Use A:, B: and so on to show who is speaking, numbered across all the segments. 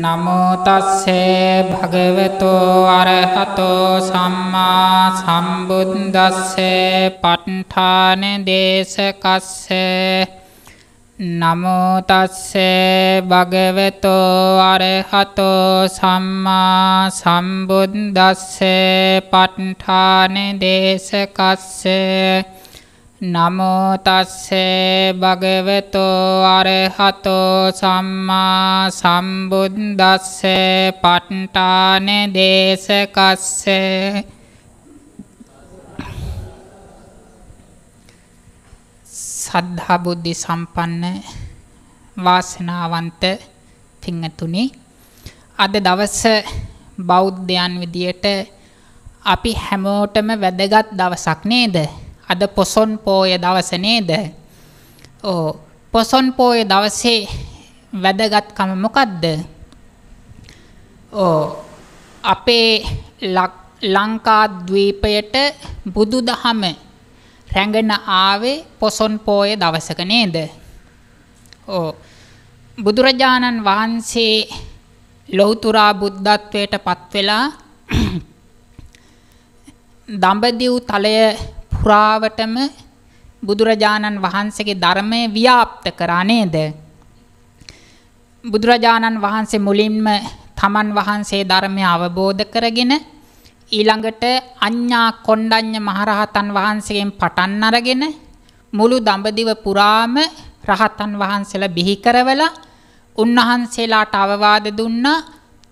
A: නමෝතස්සේ භගවතෝ අරහතෝ සම්මා සම්බුද්දස්සේ පට්ඨාන දේශකස්සේ නමෝතස්සේ භගවතෝ අරහතෝ සම්මා සම්බුද්දස්සේ පට්ඨාන දේශකස්සේ නමෝ තස්සේ භගවතෝ අරහතෝ සම්මා සම්බුද්දස්සේ ප ဋ ාණ දේශකස්සේ සද්ධා බුද්ධි සම්පන්න වාසනාවන්ත පිංගතුනි අද දවස බෞද්ධයන් විදියට අපි හැමෝටම වැදගත් දවසක් නේද අද පොසොන් පෝය දවස නේද? ඕ පොසොන් පෝය දවසේ වැදගත්කම මොකද්ද? ඕ අපේ ලංකාද්වීපයට බුදුදහම රැඟෙන ආවේ පොසොන් පෝය දවසක නේද? ඕ බුදුරජාණන් වහන්සේ ලෞතුරා බුද්ධත්වයට පත් වෙලා දඹදිව් තලය පුරාවටම බුදුරජාණන් වහන්සේගේ ධර්මය ව්‍යාප්ත කරා නේද? බුදුරජාණන් වහන්සේ මුලින්ම තමන් වහන්සේ ධර්මය අවබෝධ කරගෙන ඊළඟට අඤ්ඤා කොණ්ඩඤ්ඤ මහරහතන් වහන්සේගෙන් පටන් අරගෙන මුළු දඹදිව පුරාම රහතන් වහන්සේලා බිහි කරවලා උන්වහන්සේලාට අවවාද දුන්නා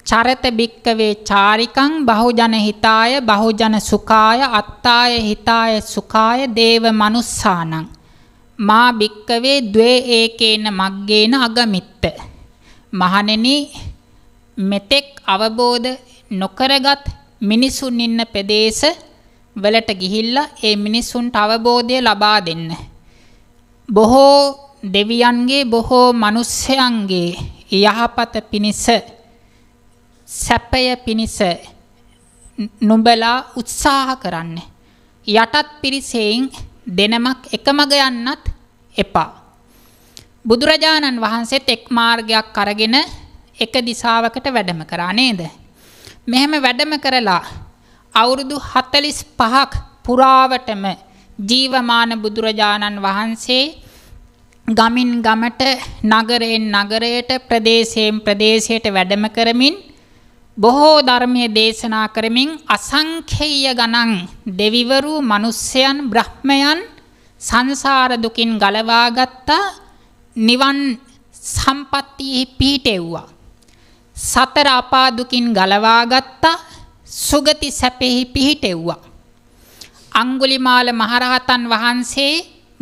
A: චරත බික්කවේ චාරිකං බහුජන හිතාය බහුජන සුඛාය අත්තාය හිතාය සුඛාය දේව මනුස්සානං මා බික්කවේ द्वे ඒකේන මග්ගේන අගමිත්ත මහණෙනි මෙතෙක් අවබෝධ නොකරගත් මිනිසුන් ඉන්න ප්‍රදේශ වලට ගිහිල්ලා ඒ මිනිසුන්ට අවබෝධය ලබා දෙන්න බොහෝ දෙවියන්ගේ බොහෝ මිනිස්යන්ගේ යහපත පිණිස සැපය පිණිස නුඹලා උත්සාහ කරන්න. යටත් පිරිසෙයින් දෙනමක් එකමග යන්නත් එපා. බුදුරජාණන් වහන්සේත් එක් මාර්ගයක් අරගෙන එක දිසාවකට වැඩම කරා නේද? මෙහෙම වැඩම කරලා අවුරුදු 45ක් පුරාවටම ජීවමාන බුදුරජාණන් වහන්සේ ගමින් ගමට නගරයෙන් නගරයට ප්‍රදේශයෙන් ප්‍රදේශයට වැඩම කරමින් බොහෝ ධර්මයේ දේශනා කරමින් අසංඛේය ගණන් දෙවිවරු, මිනිසයන්, බ්‍රහ්මයන් සංසාර දුකින් ගලවා ගත්තා නිවන් සම්පත්තියේ පිහිටෙව්වා. සතර අපා දුකින් ගලවා ගත්තා සුගති සැපෙහි පිහිටෙව්වා. අඟුලිමාල මහරහතන් වහන්සේ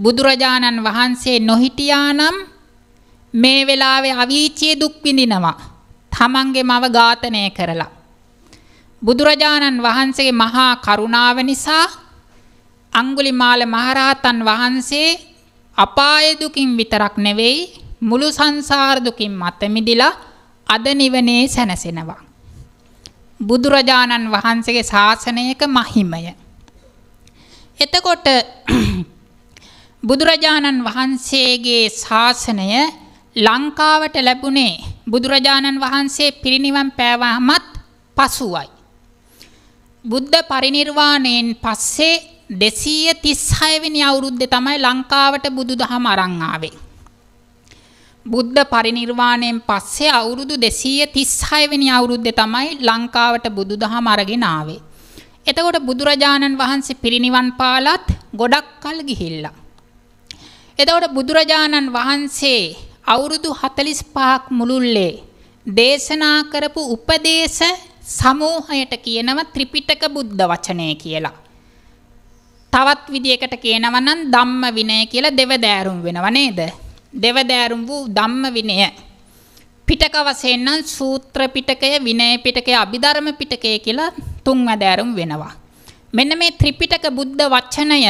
A: බුදුරජාණන් වහන්සේ නොහිටියානම් මේ වෙලාවේ අවීචී දුක් විඳිනවා. තමන්ගේ මව ඝාතනය කරලා බුදුරජාණන් වහන්සේගේ මහා කරුණාව නිසා අඟුලිමාල මහරහතන් වහන්සේ අපාය දුකින් විතරක් නෙවෙයි මුළු සංසාර දුකින් මත මිදිලා අද නිවනේ සැනසෙනවා බුදුරජාණන් වහන්සේගේ ශාසනයක මහිමය එතකොට බුදුරජාණන් වහන්සේගේ ශාසනය ලංකාවට ලැබුණේ බුදුරජාණන් වහන්සේ පිරිනිවන් පෑවාමත් පසුවයි. බුද්ධ පරිනිර්වාණයෙන් පස්සේ 236 වෙනි අවුරුද්දේ තමයි ලංකාවට බුදුදහම අරන් ආවේ. බුද්ධ පරිනිර්වාණයෙන් පස්සේ අවුරුදු 236 වෙනි අවුරුද්දේ තමයි ලංකාවට බුදුදහම අරගෙන ආවේ. එතකොට බුදුරජාණන් වහන්සේ පිරිනිවන් පාලත් ගොඩක් කල් ගිහිල්ලා. එතකොට බුදුරජාණන් වහන්සේ අවුරුදු 45ක් මුළුල්ලේ දේශනා කරපු උපදේශ සමූහයට කියනව ත්‍රිපිටක බුද්ධ වචනය කියලා. තවත් විදිහකට කියනවා නම් ධම්ම විනය කියලා දෙවදෑරුම් වෙනව නේද? දෙවදෑරුම් වූ ධම්ම විනය. පිටක වශයෙන් නම් සූත්‍ර පිටකය, විනය පිටකය, අභිධර්ම පිටකය කියලා තුන්වැදෑරුම් වෙනවා. මෙන්න මේ ත්‍රිපිටක බුද්ධ වචනය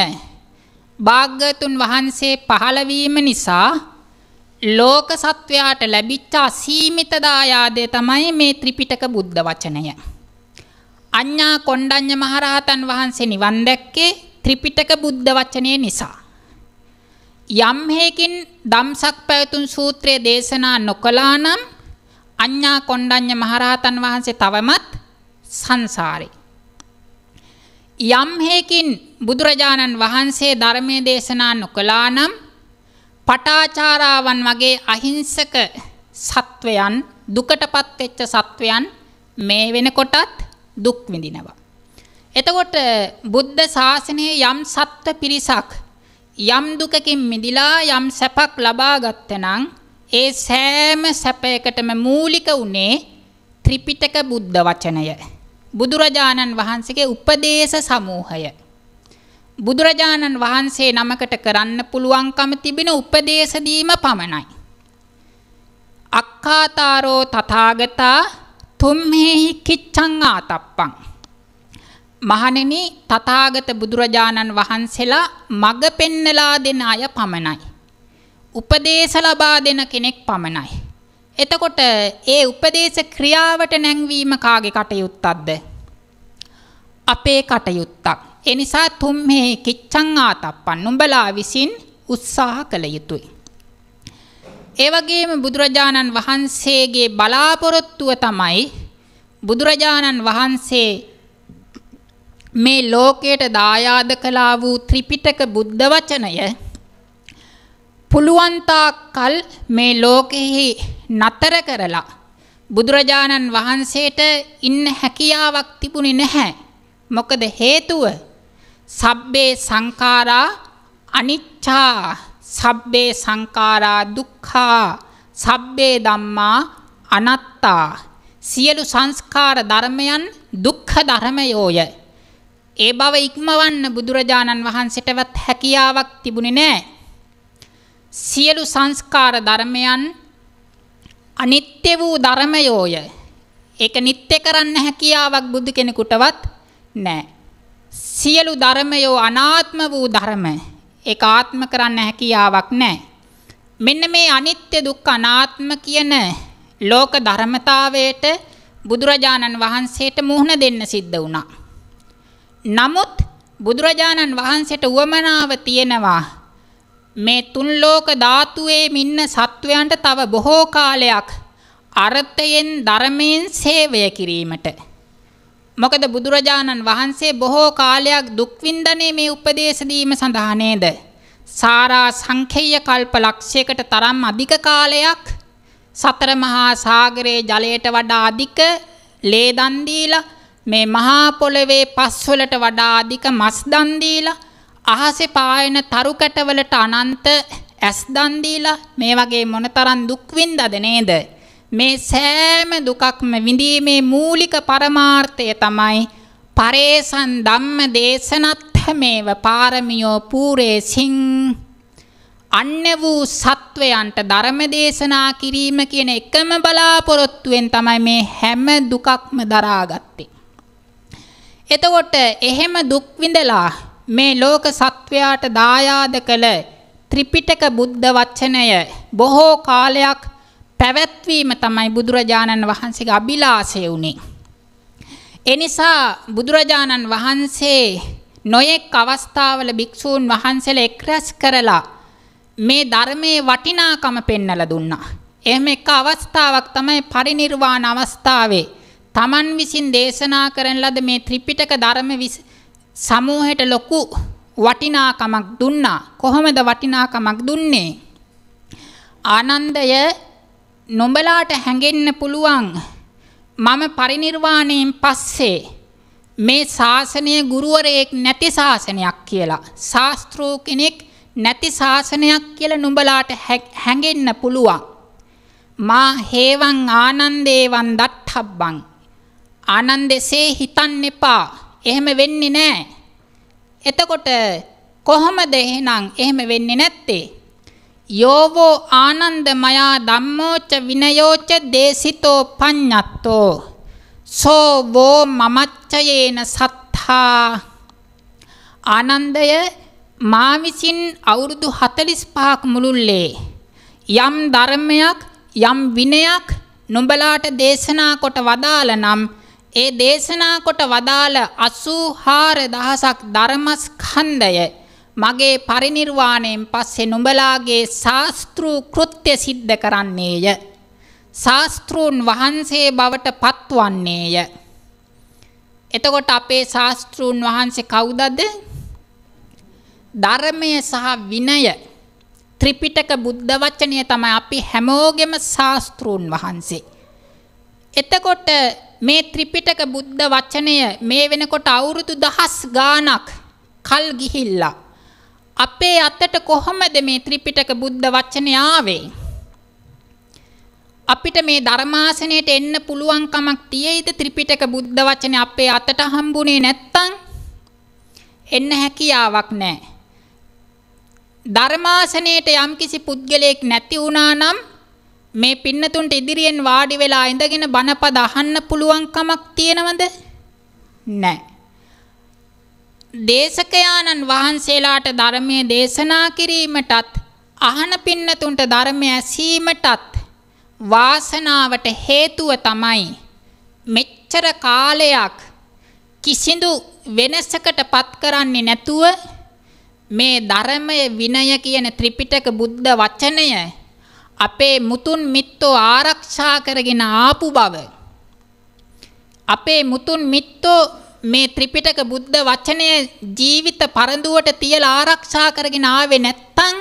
A: භාග්‍යතුන් වහන්සේ පහළ නිසා ලෝක සත්වයාට ලැබිච්ච අසීමිත දායාදය තමයි මේ ත්‍රිපිටක බුද්ධ වචනය. අඤ්ඤා කොණ්ඩඤ්ඤ මහරහතන් වහන්සේ නිවන් දැක්කේ ත්‍රිපිටක බුද්ධ වචනය නිසා. යම් හේකින් ධම්සක් පැවතුම් සූත්‍රය දේශනා නොකළා නම් අඤ්ඤා කොණ්ඩඤ්ඤ මහරහතන් වහන්සේ තවමත් සංසාරේ. යම් හේකින් බුදුරජාණන් වහන්සේ ධර්මයේ දේශනා නොකළා නම් පටාචාරාවන් වගේ අහිංසක සත්වයන් දුකටපත් වෙච්ච සත්වයන් මේ වෙනකොටත් දුක් විඳිනවා. එතකොට බුද්ධ ශාසනයේ යම් සත්ව පිරිසක් යම් දුකකින් මිදිලා යම් සැපක් ලබා ගත්තනම් ඒ සෑම සැපයකටම මූලික උනේ ත්‍රිපිටක බුද්ධ වචනය. බුදුරජාණන් වහන්සේගේ උපදේශ සමූහය බුදුරජාණන් වහන්සේ නමකට කරන්න පුළුවන්කම තිබෙන උපදේශ දීම පමණයි. අක්කාතාරෝ තථාගතා තුම්හෙහි කිච්ඡං ආතප්පං. මහණෙනි තථාගත බුදුරජාණන් වහන්සේලා මඟ පෙන්නලා දෙන අය පමණයි. උපදේශ ලබා දෙන කෙනෙක් පමණයි. එතකොට ඒ උපදේශ ක්‍රියාවට නැංවීම කාගේ කටයුත්තක්ද? අපේ කටයුත්තක්. එනිසා තුම්හේ කිච්චං ආතප්පන් නුඹලා විසින් උත්සාහ කළ යුතුයි. ඒ වගේම බුදුරජාණන් වහන්සේගේ බලාපොරොත්තුව තමයි බුදුරජාණන් වහන්සේ මේ ලෝකයට දායාද කළා වූ ත්‍රිපිටක බුද්ධ වචනය පුළුවන්තාක් කල් මේ ලෝකෙහි නතර කරලා බුදුරජාණන් වහන්සේට ඉන්න හැකියාවක් තිබුණේ නැහැ. මොකද හේතුව සබ්බේ සංඛාරා අනිච්චා සබ්බේ සංඛාරා දුක්ඛා සබ්බේ ධම්මා අනත්තා සියලු සංස්කාර ධර්මයන් දුක්ඛ ධර්මයෝය ඒ බව ඉක්මවන්න බුදුරජාණන් වහන්සේටවත් හැකියාවක් තිබුණේ නැහැ සියලු සංස්කාර ධර්මයන් අනිත්‍ය වූ ධර්මයෝය ඒක නිත්‍ය කරන්න හැකියාවක් බුදු කෙනෙකුටවත් නැහැ සියලු ධර්මයෝ අනාත්ම වූ ධර්ම ඒක ආත්ම කරන්න හැකියාවක් නැහැ. මෙන්න මේ අනිත්‍ය දුක්ඛ අනාත්ම කියන ලෝක ධර්මතාවයට බුදුරජාණන් වහන්සේට මුහුණ දෙන්න සිද්ධ වුණා. නමුත් බුදුරජාණන් වහන්සේට උවමනාව තියෙනවා මේ තුන් ලෝක ධාතුවේ මින්න සත්වයන්ට තව බොහෝ කාලයක් අර්ථයෙන් ධර්මයෙන් සේවය කිරීමට මොකද බුදුරජාණන් වහන්සේ බොහෝ කාලයක් දුක් විඳින්නේ මේ උපදේශ දීම සඳහා නේද? සාරා සංඛේය කල්ප ලක්ෂයකට තරම් අධික කාලයක් සතර මහා සාගරයේ ජලයට වඩා අධික ලේ දන් දීලා මේ මහා පොළවේ පස්වලට වඩා අධික මස් දන් දීලා අහසේ පායන තරු කැටවලට අනන්ත ඇස් දන් දීලා මේ වගේ මොනතරම් දුක් විඳද නේද? මේ සෑම දුකක්ම විඳීමේ මූලික පරමාර්ථය තමයි පරේසන් ධම්ම දේශනත්ථමේව පාරමියෝ පූරේසින් අන්න වූ සත්වයන්ට ධර්ම දේශනා කිරීම කියන එකම බලාපොරොත්තුවෙන් තමයි මේ හැම දුකක්ම දරාගත්තේ. එතකොට එහෙම දුක් විඳලා මේ ලෝක සත්වයාට දායාද කළ ත්‍රිපිටක බුද්ධ වචනය බොහෝ කාලයක් පැවැත්වීම තමයි බුදුරජාණන් වහන්සේගේ අභිලාෂය වුණේ. එනිසා බුදුරජාණන් වහන්සේ නොයෙක් අවස්ථාවල භික්ෂූන් වහන්සේලා එක්රැස් කරලා මේ ධර්මයේ වටිනාකම පෙන්වලා දුන්නා. එහෙම එක අවස්ථාවක් තමයි පරිණිර්වාණ අවස්ථාවේ තමන් විසින් දේශනා කරන ලද මේ ත්‍රිපිටක ධර්ම සමූහයට ලොකු වටිනාකමක් දුන්නා. කොහොමද වටිනාකමක් දුන්නේ? ආනන්දය නොඹලාට හැඟෙන්න පුළුවන් මම පරිණිර්වාණයෙන් පස්සේ මේ ශාසනය ගුරුවරයෙක් නැති ශාසනයක් කියලා ශාස්ත්‍රෝ කෙනෙක් නැති ශාසනයක් කියලා නුඹලාට හැඟෙන්න පුළුවන් මා හේවං ආනන්දේවන් දත්හබ්බං ආනන්දසේ හිතන්න එපා එහෙම වෙන්නේ නැහැ එතකොට කොහොමද එහෙනම් එහෙම වෙන්නේ නැත්තේ යෝවෝ ආනන්දමයා ධම්මෝච විනයෝච දේසිතෝ පඤ්ඤත්තෝ සෝ වෝ මමච්චයේන සත්තා ආනන්දය මා විසින් අවුරුදු 45ක් මුළුල්ලේ යම් ධර්මයක් යම් විනයක් නුඹලාට දේශනා කොට වදාළ නම් ඒ දේශනා කොට වදාළ 84000ක් ධර්මස්කන්ධය මගේ පරිණිර්වාණයෙන් පස්සේ නුඹලාගේ ශාස්ත්‍රු කෘත්‍ය සිද්ධ කරන්නේය. ශාස්ත්‍රූන් වහන්සේ බවට පත්වන්නේය. එතකොට අපේ ශාස්ත්‍රූන් වහන්සේ කවුදද? ධර්මය සහ විනය ත්‍රිපිටක බුද්ධ වචනය තමයි අපි හැමෝගෙම ශාස්ත්‍රූන් වහන්සේ. එතකොට මේ ත්‍රිපිටක බුද්ධ වචනය මේ වෙනකොට අවුරුදු දහස් ගාණක් කල් ගිහිල්ලා අපේ අතට කොහොමද මේ ත්‍රිපිටක බුද්ධ වචනය ආවේ? අපිට මේ ධර්මාසනයට එන්න පුළුවන් කමක් තියෙයිද ත්‍රිපිටක බුද්ධ වචනේ අපේ අතට හම්බුනේ නැත්තම්? එන්න හැකියාවක් නැහැ. ධර්මාසනයට යම්කිසි පුද්ගලයෙක් නැති වුණා නම් මේ පින්නතුන්ට ඉදිරියෙන් වාඩි වෙලා ඉඳගෙන බණපද අහන්න පුළුවන් කමක් තියෙනවද? නැහැ. දේශකයාණන් වහන්සේලාට ධර්මය දේශනා කිරීමටත් අහන පින්නතුන්ට ධර්මය ඇසීමටත් වාසනාවට හේතුව තමයි මෙච්චර කාලයක් කිසිදු වෙනසකට පත් කරන්නේ නැතුව මේ ධර්මය විනය කියන ත්‍රිපිටක බුද්ධ වචනය අපේ මුතුන් මිත්තෝ ආරක්ෂා කරගෙන ආපු බව අපේ මුතුන් මිත්තෝ මේ ත්‍රිපිටක බුද්ධ වචනය ජීවිත පරඳුවට තියලා ආරක්ෂා කරගෙන ආවේ නැත්තම්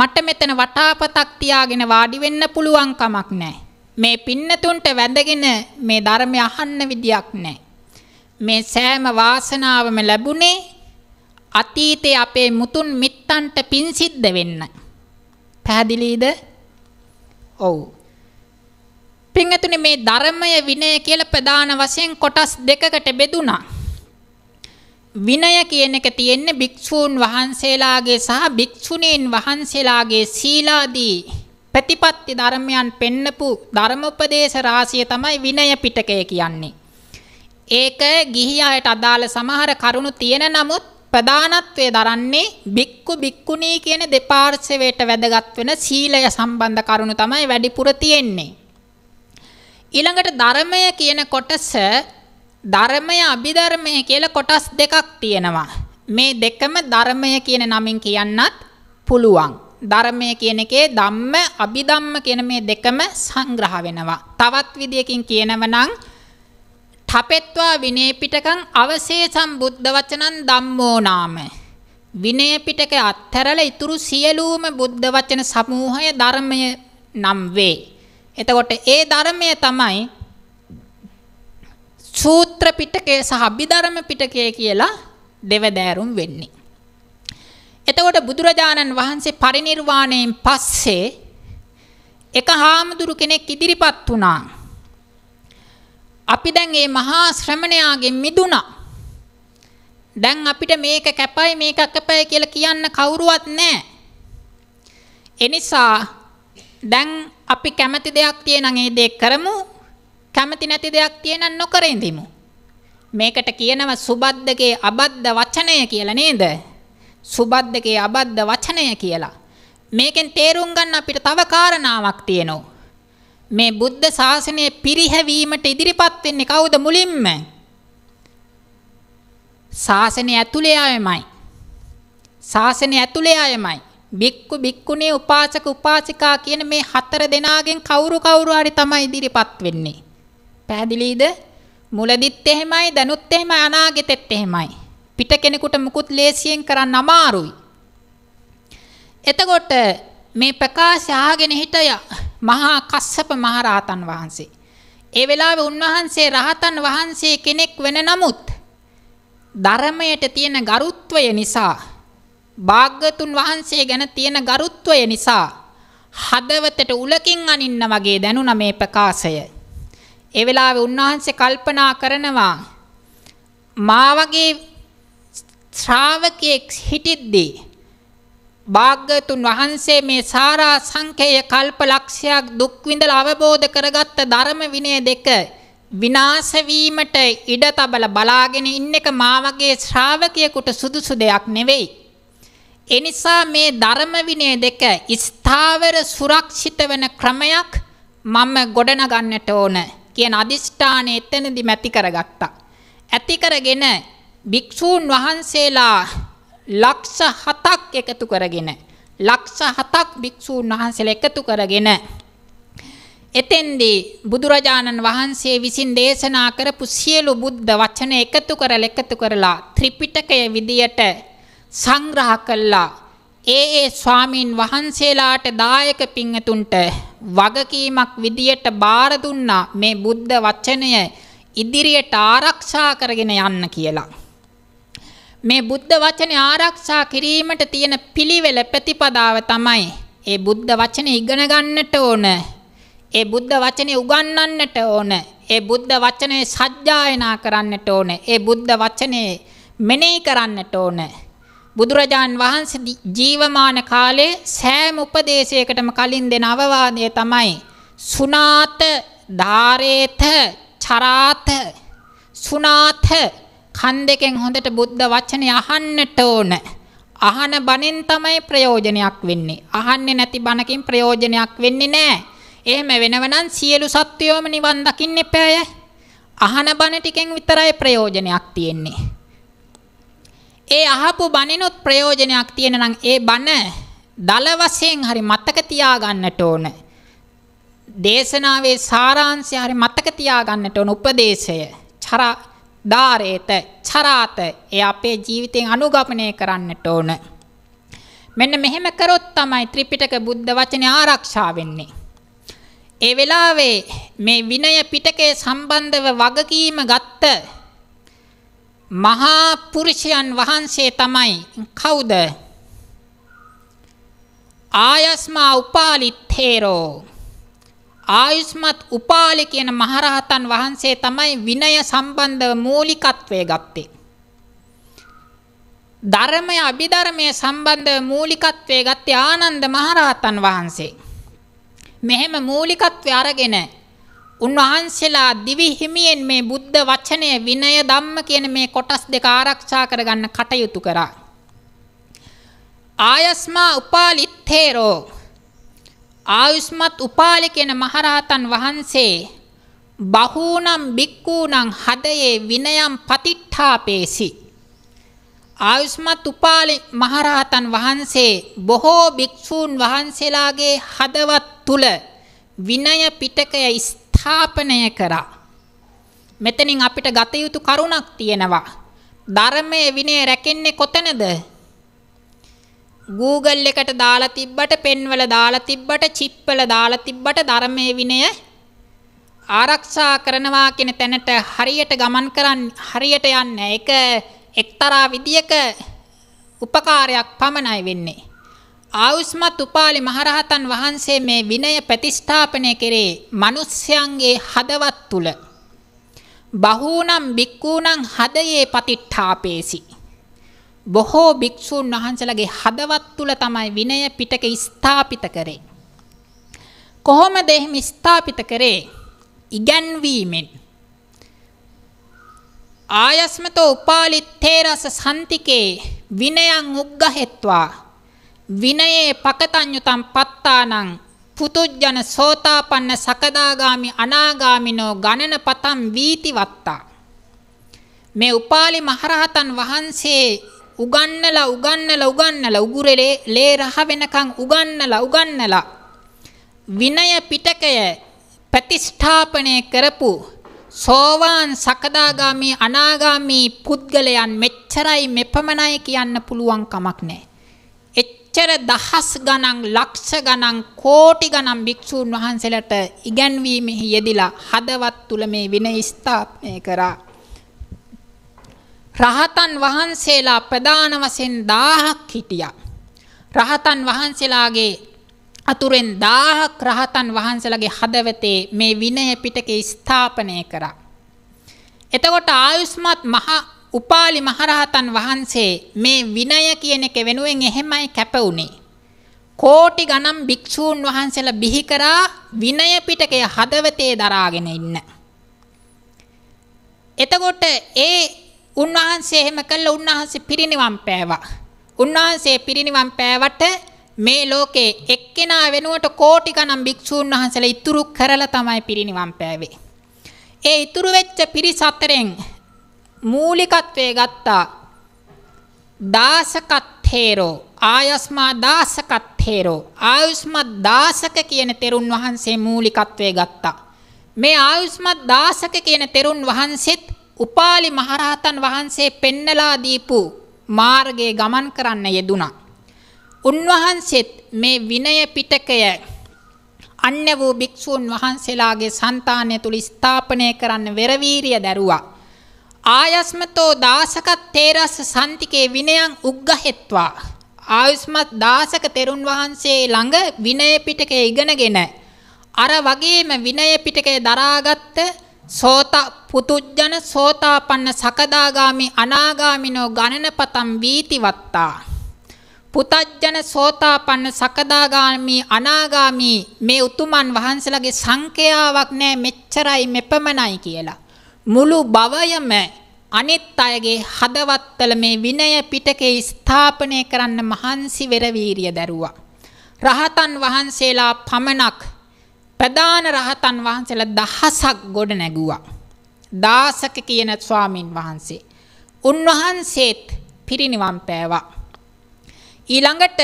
A: මට මෙතන වටාපතක් තියාගෙන වාඩි වෙන්න පුළුවන් කමක් නැහැ. මේ පින්නතුන්ට වැඳගෙන මේ ධර්මය අහන්න විදියක් නැහැ. මේ සෑම වාසනාවම ලැබුණේ අතීතයේ අපේ මුතුන් මිත්තන්ට පින් සිද්ධ වෙන්න. පැහැදිලිද? ඔව්. පිංගතුනේ මේ ධර්මය විනය කියලා ප්‍රධාන වශයෙන් කොටස් දෙකකට බෙදුණා. විනය කියන එක තියෙන්නේ භික්ෂූන් වහන්සේලාගේ සහ භික්ෂුණීන් වහන්සේලාගේ සීලාදී ප්‍රතිපත්ති ධර්මයන් පෙන්නපු ධර්මෝපදේශ රාශිය තමයි විනය පිටකය කියන්නේ. ඒක ගිහියාට අදාළ සමහර කරුණු තියෙන නමුත් ප්‍රධානත්වයේ දරන්නේ බික්කු බික්කුණී කියන දෙපාර්ශවයට වැදගත් වෙන සීලය සම්බන්ධ කරුණු තමයි වැඩිපුර තියෙන්නේ. ඊළඟට ධර්මය කියන කොටස ධර්මය අභිධර්මය කියලා කොටස් දෙකක් තියෙනවා. මේ දෙකම ධර්මය කියන නමින් කියන්නත් පුළුවන්. ධර්මය කියන එකේ ධම්ම අභිධම්ම කියන මේ දෙකම සංග්‍රහ වෙනවා. තවත් විදියකින් කියනවනම් තපෙත්වා විනය පිටකං අවශේෂම් බුද්ධ වචනං ධම්මෝ නාම විනය පිටක අත්හැරලා ඉතුරු සියලුම බුද්ධ වචන සමූහය ධර්මය නම් වේ. එතකොට ඒ ධර්මය තමයි සූත්‍ර පිටකය සහ අභිධර්ම පිටකය කියලා දෙවදෑරුම් වෙන්නේ. එතකොට බුදුරජාණන් වහන්සේ පරිණිර්වාණයෙන් පස්සේ එක හාමුදුරු කෙනෙක් ඉදිරිපත් වුණා. අපි දැන් මේ මහා ශ්‍රමණයාගෙන් මිදුණා. දැන් අපිට මේක කැපයි මේක කැපයි කියලා කියන්න කවුරුවත් නැහැ. එනිසා දැන් අපි කැමති දෙයක් තියෙනම් ඒ දේ කරමු. කැමති නැති දෙයක් තියෙනම් නොකර ඉඳිමු. මේකට කියනවා සුබද්දකේ අබද්ද වචනය කියලා නේද? සුබද්දකේ අබද්ද වචනය කියලා. මේකෙන් තේරුම් ගන්න අපිට තව කාරණාවක් තියෙනවා. මේ බුද්ධ ශාසනය පිරිහැවීමට ඉදිරිපත් වෙන්නේ කවුද මුලින්ම? ශාසනය ඇතුලේ අයමයි. ශාසනය ඇතුලේ අයමයි. බික්කු බික්කුණේ උපාසක උපාසිකා කියන මේ හතර දෙනාගෙන් කවුරු කවුරු හරි තමයි ඉදිරිපත් වෙන්නේ. පැහැදිලිද? මුලදිත් එහෙමයි, දැනුත් එහෙමයි, අනාගතෙත් එහෙමයි. පිට කෙනෙකුට මුකුත් ලේසියෙන් කරන්න අමාරුයි. එතකොට මේ ප්‍රකාශය ආගෙන හිටය මහා කස්සප මහරහතන් වහන්සේ. ඒ වෙලාවේ උන්වහන්සේ රහතන් වහන්සේ කෙනෙක් වෙන නමුත් ධර්මයට තියෙන ගරුත්වය නිසා භාග්‍යතුන් වහන්සේ ගැන තියෙන ගරුත්වය නිසා හදවතට උලකින් අනින්න වගේ දැනුණ මේ ප්‍රකාශය. ඒ වෙලාවේ උන්වහන්සේ කල්පනා කරනවා මා වගේ ශ්‍රාවකෙක් හිටිද්දී භාග්‍යතුන් වහන්සේ මේ සාරා සංකේය කල්පලක්ෂයක් දුක් විඳලා අවබෝධ කරගත්ත ධර්ම විනය දෙක විනාශ වීමට ඉඩ තබලා බලාගෙන ඉන්න එක මා වගේ ශ්‍රාවකයෙකුට සුදුසු දෙයක් නෙවෙයි. එනිසා මේ ධර්ම විනය දෙක ස්ථාවර සුරක්ෂිත වෙන ක්‍රමයක් මම ගොඩනගන්නට ඕන කියන අදිෂ්ඨානය එතනදි මැති කරගත්තා. ඇති කරගෙන භික්ෂූන් වහන්සේලා ලක්ෂ 7ක් එකතු කරගෙන ලක්ෂ 7ක් භික්ෂූන් වහන්සේලා එකතු කරගෙන එතෙන්දී බුදුරජාණන් වහන්සේ විසින් දේශනා කරපු සියලු බුද්ධ වචන එකතු කරලා එකතු කරලා ත්‍රිපිටකය විදියට සංග්‍රහ කළා. ඒ ඒ ස්වාමින් වහන්සේලාට දායක පිංගතුන්ට වගකීමක් විදියට බාර දුන්නා මේ බුද්ධ වචනය ඉදිරියට ආරක්ෂා කරගෙන යන්න කියලා. මේ බුද්ධ වචනය ආරක්ෂා කිරීමට තියෙන පිළිවෙල ප්‍රතිපදාව තමයි ඒ බුද්ධ වචනේ ඉගෙන ගන්නට ඕන. ඒ බුද්ධ වචනේ උගන්වන්නට ඕන. ඒ බුද්ධ වචනේ සජ්ජායනා කරන්නට ඕන. ඒ බුද්ධ වචනේ මෙනෙහි කරන්නට ඕන. බුදුරජාන් වහන්සේ ජීවමාන කාලේ සෑම උපදේශයකටම කලින් දෙන අවවාදය තමයි සුනාත ධාරේත චරාත සුනාත කන් දෙකෙන් හොඳට බුද්ධ වචනේ අහන්නට ඕන. අහන බණෙන් තමයි ප්‍රයෝජනයක් වෙන්නේ. අහන්නේ නැති බණකින් ප්‍රයෝජනයක් වෙන්නේ නැහැ. එහෙම වෙනවනම් සියලු සත්වයෝම නිවන් දකින්න එපාය. අහන බණ ටිකෙන් විතරයි ප්‍රයෝජනයක් තියෙන්නේ. ඒ අහපු බණිනුත් ප්‍රයෝජනයක් තියෙන නම් ඒ බණ දල වශයෙන් හරි මතක තියාගන්නට ඕන. දේශනාවේ සාරාංශය හරි මතක තියාගන්නට ඕන උපදේශය. චරා ධාරේත චරාත ඒ අපේ ජීවිතයෙන් අනුගමනය කරන්නට ඕන. මෙන්න මෙහෙම කරොත් තමයි ත්‍රිපිටක බුද්ධ වචනේ ආරක්ෂා වෙන්නේ. ඒ වෙලාවේ මේ විනය පිටකේ සම්බන්ධව වගකීම ගත්ත මහා පුරුෂයන් වහන්සේ තමයි කවුද? ආයස්මා උපාලි තේරෝ ආයුෂ්මත් උපාලි කියන මහරහතන් වහන්සේ තමයි විනය සම්බන්ධව මූලිකත්වයේ ගත්තේ. ධර්මය අභිධර්මයේ සම්බන්ධව මූලිකත්වයේ ගත්තේ ආනන්ද මහරහතන් වහන්සේ. මෙහෙම මූලිකත්වය අරගෙන උන්වහන්සේලා දිවි හිමියෙන් මේ බුද්ධ වචනය විනය ධම්ම කියන මේ කොටස් දෙක ආරක්ෂා කරගන්න කටයුතු කරා. ආයස්මා උපාලිත්තේරෝ ආයුෂ්මත් උපාලි කියන මහරහතන් වහන්සේ බහූනම් බික්කූනම් හදයේ විනයම් පතිට්ඨාපේසි ආයුෂ්මත් උපාලි මහරහතන් වහන්සේ බොහෝ භික්ෂූන් වහන්සේලාගේ හදවත් තුල විනය පිටකය ස්ථාපනය කරා. මෙතනින් අපිට ගත යුතු කරුණක් තියෙනවා. ධර්මයේ විනය රැකෙන්නේ කොතනද? Google එකට දාලා තිබ්බට, පෙන්වල දාලා තිබ්බට, chip වල දාලා තිබ්බට ධර්මයේ විනය ආරක්ෂා කරනවා කියන තැනට හරියට ගමන් කරන් හරියට යන්නේ. ඒක එක්තරා විදියක උපකාරයක් පමණයි වෙන්නේ. ආයුෂ්මත් උපාලි මහරහතන් වහන්සේ මේ විනය ප්‍රතිස්ථාපනය කෙරේ මිනිස්යන්ගේ හදවත් තුල බහූනම් බික්කූනම් හදයේ පතිට්ඨාපේසි බොහෝ භික්ෂුන් වහන්සේලාගේ හදවත් තුල තමයි විනය පිටක ස්ථාපිත කරේ කොහොමද එහෙම ස්ථාපිත කරේ ඉගැන්වීමෙන් ආයස්මතෝ උපාලි තේරස සම්තිකේ විනයං උග්ගහෙත්වා විනයේ පකතඤ්ඤුතම් පත්තානං පුතුජන සෝතාපන්න සකදාගාමි අනාගාමිනෝ ගණන පතම් වීතිවත්තා මේ උපාලි මහරහතන් වහන්සේ උගන්නලා උගන්නලා උගන්නලා උගුරේ ලේ රහ වෙනකන් උගන්නලා උගන්නලා විනය පිටකය ප්‍රතිෂ්ඨාපනය කරපු සෝවාන් සකදාගාමි අනාගාමි පුද්ගලයන් මෙච්චරයි මෙපමණයි කියන්න පුළුවන් කමක් නැහැ එච්චර දහස් ගණන් ලක්ෂ ගණන් කෝටි ගණන් භික්ෂූන් වහන්සේලට ඉගැන්වීමෙහි යෙදිලා හදවත් තුල මේ විනය ස්ථාපනය කරා රහතන් වහන්සේලා ප්‍රධාන වශයෙන් 1000ක් හිටියා රහතන් වහන්සේලාගේ අතුරෙන් 1000ක් රහතන් වහන්සේලාගේ හදවතේ මේ විනය පිටකේ ස්ථාපනය කරා එතකොට ආයුෂ්මත් මහා උපාලි මහරහතන් වහන්සේ මේ විනය කියන එක වෙනුවෙන් එහෙමයි කැප වුණේ. කෝටි ගණන් භික්ෂූන් වහන්සේලා බිහි කරා විනය පිටකය හදවතේ දරාගෙන ඉන්න. එතකොට ඒ උන්වහන්සේ එහෙම කළා උන්වහන්සේ පිරිනිවන් පෑවා. උන්වහන්සේ පිරිනිවන් පෑවට මේ ලෝකේ එක්කෙනා වෙනුවට කෝටි ගණන් භික්ෂූන් වහන්සේලා ඉතුරු කරලා තමයි පිරිනිවන් පෑවේ. ඒ ඉතුරු වෙච්ච පිරිස අතරෙන් මූලිකත්වය ගත්තා දාසකත්ථේරෝ ආයස්මා දාසකත්ථේරෝ ආයුස්මත් දාසක කියන තෙරුන් වහන්සේ මූලිකත්වය ගත්තා මේ ආයුස්මත් දාසක කියන තෙරුන් වහන්සේත් උපාලි මහරහතන් වහන්සේ පෙන්නලා දීපු මාර්ගයේ ගමන් කරන්න යෙදුනා උන්වහන්සේත් මේ විනය පිටකය අන්‍ය වූ භික්ෂූන් වහන්සේලාගේ సంతානය තුල ස්ථාපනය කරන්න වෙරවීරිය දැරුවා ආයස්මතෝ දාසකත් තේරස් සන්තිකේ විනයං උග්ගහෙත්වා ආයුස්මත් දාසක තෙරුන් වහන්සේ ළඟ විනය පිටකේ ඉගෙනගෙන අර වගේම විනය පිටකේ දරාගත්ත සෝත පුතුජන සෝතාපන්න සකදාගාමි අනාගාමිනෝ ගණනපතම් වීතිවත්තා පුතජ්ජන සෝතාපන්න සකදාගාමි අනාගාමි මේ උතුමන් වහන්සේලාගේ සංඛ්‍යාවක් නෑ මෙච්චරයි මෙපමණයි කියලා මුළු භවයම අනිත් අයගේ හදවත්වල මේ විනය පිටකේ ස්ථාපනය කරන්න මහන්සි වෙරවීරිය දැරුවා. රහතන් වහන්සේලා පමණක් ප්‍රධාන රහතන් වහන්සේලා දහසක් ගොඩ නැගුවා. දාසක කියන ස්වාමින් වහන්සේ. උන්වහන්සේත් පිරිනිවන් පෑවා. ඊළඟට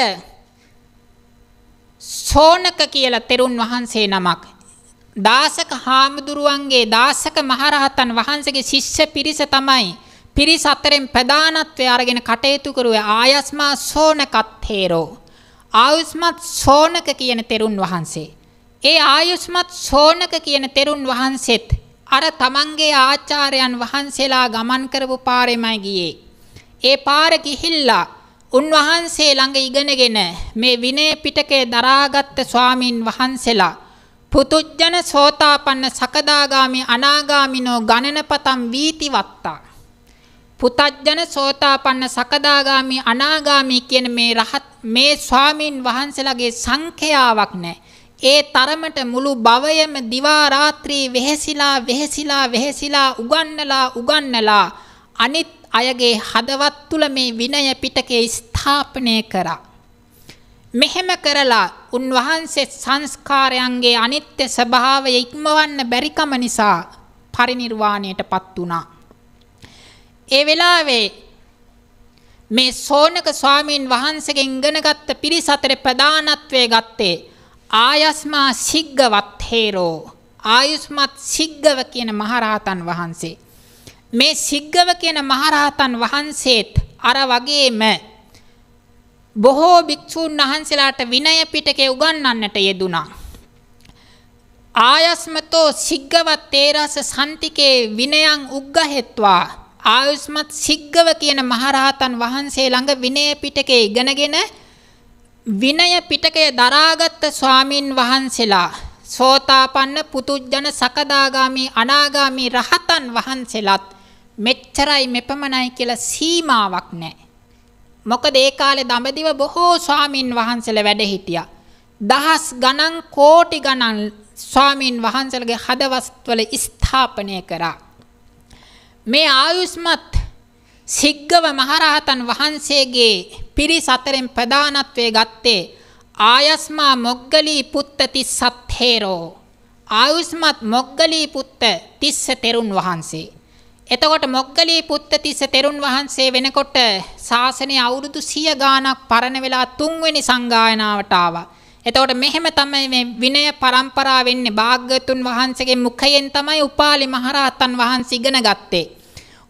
A: සෝනක කියලා තෙරුන් වහන්සේ නමක් දාසක හාමුදුරුවන්ගේ දාසක මහරහතන් වහන්සේගේ ශිෂ්‍ය පිරිස තමයි පිරිස අතරෙන් ප්‍රධානත්වය අරගෙන කටයුතු කරුවේ ආයස්මා සෝනකත් හේරෝ ආයුස්මත් සෝනක කියන තෙරුන් වහන්සේ ඒ ආයුස්මත් සෝනක කියන තෙරුන් වහන්සෙත් අර තමන්ගේ ආචාර්යයන් වහන්සේලා ගමන් කරපු පාරෙමයි ගියේ ඒ පාර ගිහිල්ලා උන්වහන්සේ ළඟ ඉගෙනගෙන මේ විනය පිටකේ දරාගත් ස්වාමින් වහන්සේලා පුතුජ්ජන සෝතාපන්න සකදාගාමි අනාගාමිනෝ ගණන පතම් වීතිවත්තා. පුතජ්ජන සෝතාපන්න සකදාගාමි අනාගාමි කියන මේ රහත් මේ ස්වාමීන් වහන්සේලාගේ සංඛ්‍යාවක් නැහැ. ඒ තරමට මුළු භවයම දිවා රාත්‍රී වෙහෙසිලා වෙහෙසිලා වෙහෙසිලා උගන්නලා උගන්නලා අනිත් අයගේ හදවත් තුල මේ විනය පිටකේ ස්ථාපනය කරා. මෙහෙම කරලා උන්වහන්සේ සංස්කාරයන්ගේ අනිත්‍ය ස්වභාවය ඉක්මවන්න බැරිකම නිසා පරිණිර්වාණයටපත් වුණා. ඒ වෙලාවේ මේ සෝනක ස්වාමීන් වහන්සේගෙන් ඉගෙනගත්ත පිරිස අතරේ ප්‍රධානත්වයේ ගත්තේ ආයස්මා සිග්ගවත් හේරෝ ආයුස්මත් සිග්ගව කියන මහරහතන් වහන්සේ මේ සිග්ගව කියන මහරහතන් වහන්සේත් අර වගේම බොහෝ භික්ෂූන් වහන්සේලාට විනය පිටකේ උගන්වන්නට යෙදුනා. ආයස්මතෝ සිග්ගවත් තේරස සම්තිකේ විනයං උග්ගහෙත්වා ආයස්මත් සිග්ගව කියන මහරහතන් වහන්සේ ළඟ විනය පිටකේ ඉගෙනගෙන විනය පිටකය දරාගත් ස්වාමින් වහන්සේලා සෝතාපන්න පුතුජන සකදාගාමි අනාගාමි රහතන් වහන්සේලාත් මෙච්චරයි මෙපමණයි කියලා සීමාවක් නැහැ මොකද ඒ කාලේ දඹදිව බොහෝ ස්වාමින් වහන්සේලා වැඩ හිටියා. දහස් ගණන් කෝටි ගණන් ස්වාමින් වහන්සේලගේ හදවස්වල ස්ථාපනය කරා. මේ ආයුෂ්මත් සිග්ගව මහරහතන් වහන්සේගේ පිරිස අතරින් ප්‍රධානත්වයේ ගත්තේ ආයස්මා මොග්ගලී පුත්ත තිස්සත් හේරෝ ආයුෂ්මත් මොග්ගලී පුත්ත තිස්ස තෙරුන් වහන්සේ එතකොට මොග්ගලී පුත්තතිස්ස තෙරුන් වහන්සේ වෙනකොට ශාසනය අවුරුදු 100 ගාණක් පරණ වෙලා තුන්වෙනි සංගායනාවට ආවා. එතකොට මෙහෙම තමයි මේ විනය પરම්පරා වෙන්නේ භාග්‍යතුන් වහන්සේගේ මුඛයෙන් තමයි උපාලි මහරහතන් වහන්සේ ඉගෙන ගත්තේ.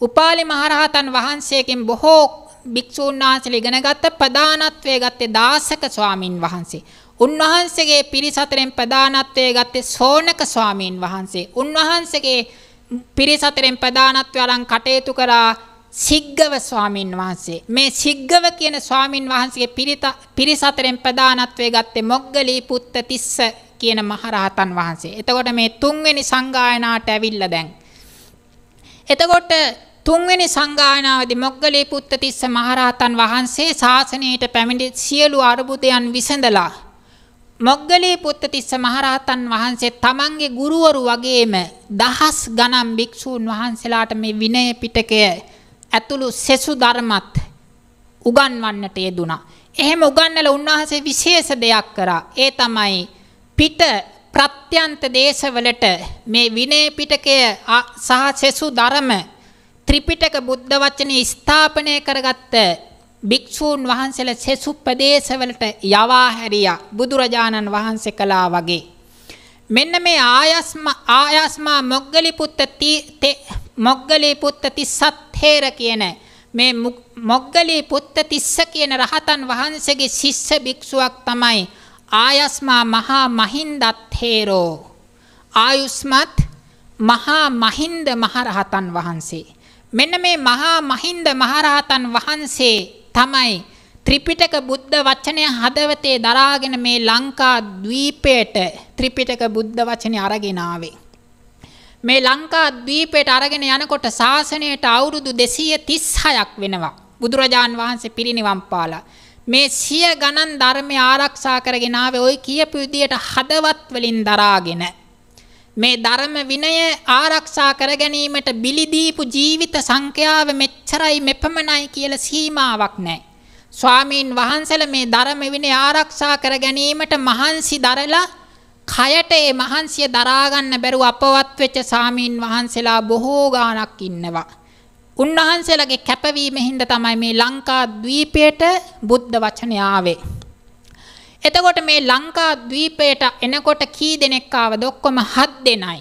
A: උපාලි මහරහතන් වහන්සේගෙන් බොහෝ භික්ෂූන් වහන්සේලා ඉගෙනගත්ත ප්‍රධානත්වයේ ගත්තේ දාසක ස්වාමින් වහන්සේ. උන්වහන්සේගේ පිරිස අතරින් ප්‍රධානත්වයේ ගත්තේ සෝනක ස්වාමින් වහන්සේ. උන්වහන්සේගේ පිරිසතරෙන් ප්‍රධානත්වය අලං කටයුතු කරා සිග්ගව ස්වාමින් වහන්සේ. මේ සිග්ගව කියන ස්වාමින් වහන්සේගේ පිරිසතරෙන් ප්‍රධානත්වය ගත්තේ මොග්ගලී පුත්ත තිස්ස කියන මහරහතන් වහන්සේ. එතකොට මේ තුන්වෙනි සංගායනාට ඇවිල්ලා දැන්. එතකොට තුන්වෙනි සංගායනාවදී මොග්ගලී පුත්ත තිස්ස මහරහතන් වහන්සේ ශාසනයට පැමිණි සියලු අරුබුදයන් විසඳලා මොග්ගලී පුත්තතිස්ස මහරහතන් වහන්සේ තමන්ගේ ගුරුවරු වගේම දහස් ගණන් භික්ෂූන් වහන්සේලාට මේ විනය පිටකය ඇතුළු සෙසු ධර්මත් උගන්වන්නට යෙදුණා. එහෙම උගන්වලා උන්වහන්සේ විශේෂ දෙයක් කරා. ඒ තමයි පිට ප්‍රත්‍යන්ත දේශවලට මේ විනය පිටකය සහ සෙසු ධර්ම ත්‍රිපිටක බුද්ධ වචනේ ස්ථාපනය කරගත්ත භික්ෂූන් වහන්සේලා සෙසු ප්‍රදේශවලට යවා හැරියා බුදුරජාණන් වහන්සේ කළා වගේ මෙන්න මේ ආයස්ම ආයස්මා මොග්ගලි පුත්ත මොග්ගලි පුත්ත තිස්සත්තේර කියන මේ මොග්ගලි පුත්ත තිස්ස කියන රහතන් වහන්සේගේ ශිෂ්‍ය භික්ෂුවක් තමයි ආයස්මා මහා මහින්දත්තේරෝ ආයුස්මත් මහා මහින්ද මහරහතන් වහන්සේ මෙන්න මේ මහා මහින්ද මහරහතන් වහන්සේ තමයි ත්‍රිපිටක බුද්ධ වචනය හදවතේ දරාගෙන මේ ලංකා ද්වීපයට ත්‍රිපිටක බුද්ධ වචනේ අරගෙන ආවේ. මේ ලංකා ද්වීපයට අරගෙන යනකොට ශාසනයට අවුරුදු 236ක් වෙනවා. බුදුරජාන් වහන්සේ පිරිනිවන් පාලා. මේ සිය ගණන් ධර්මය ආරක්ෂා කරගෙන ආවේ ওই කියපු විදියට හදවත් වලින් දරාගෙන. මේ ධර්ම විනය ආරක්ෂා කර ගැනීමට බිලි දීපු ජීවිත සංඛ්‍යාව මෙච්චරයි මෙපමණයි කියලා සීමාවක් නැහැ. ස්වාමීන් වහන්සේලා මේ ධර්ම විනය ආරක්ෂා කර ගැනීමට මහන්සි දරලා කයට ඒ මහන්සිය දරා ගන්න බැරුව අපවත් වෙච්ච ස්වාමීන් වහන්සේලා බොහෝ ගාණක් ඉන්නවා. උන්වහන්සේලාගේ කැපවීමෙන් හින්දා තමයි මේ ලංකා ද්වීපයට බුද්ධ වචනය ආවේ. එතකොට මේ ලංකා ද්වීපයට එනකොට කී දෙනෙක් ආවද? ඔක්කොම 7 දෙනයි.